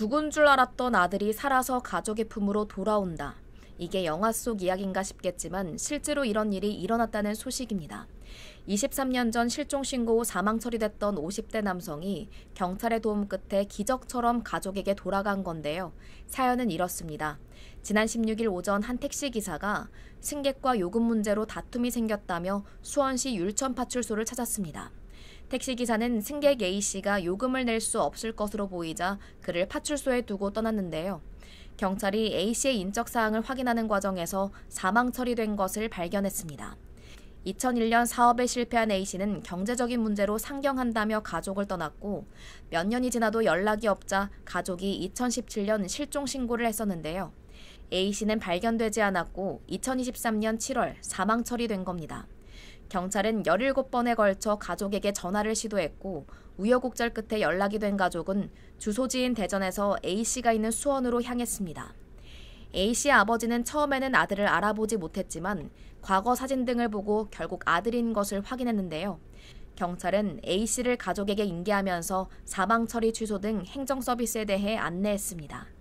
죽은 줄 알았던 아들이 살아서 가족의 품으로 돌아온다. 이게 영화 속 이야기인가 싶겠지만 실제로 이런 일이 일어났다는 소식입니다. 23년 전 실종 신고 후 사망 처리됐던 50대 남성이 경찰의 도움 끝에 기적처럼 가족에게 돌아간 건데요. 사연은 이렇습니다. 지난 16일 오전 한 택시 기사가 승객과 요금 문제로 다툼이 생겼다며 수원시 율천 파출소를 찾았습니다. 택시기사는 승객 A씨가 요금을 낼 수 없을 것으로 보이자 그를 파출소에 두고 떠났는데요. 경찰이 A씨의 인적 사항을 확인하는 과정에서 사망 처리된 것을 발견했습니다. 2001년 사업에 실패한 A씨는 경제적인 문제로 상경한다며 가족을 떠났고 몇 년이 지나도 연락이 없자 가족이 2017년 실종 신고를 했었는데요. A씨는 발견되지 않았고 2023년 7월 사망 처리된 겁니다. 경찰은 17번에 걸쳐 가족에게 전화를 시도했고 우여곡절 끝에 연락이 된 가족은 주소지인 대전에서 A씨가 있는 수원으로 향했습니다. A씨의 아버지는 처음에는 아들을 알아보지 못했지만 과거 사진 등을 보고 결국 아들인 것을 확인했는데요. 경찰은 A씨를 가족에게 인계하면서 사망 처리 취소 등 행정 서비스에 대해 안내했습니다.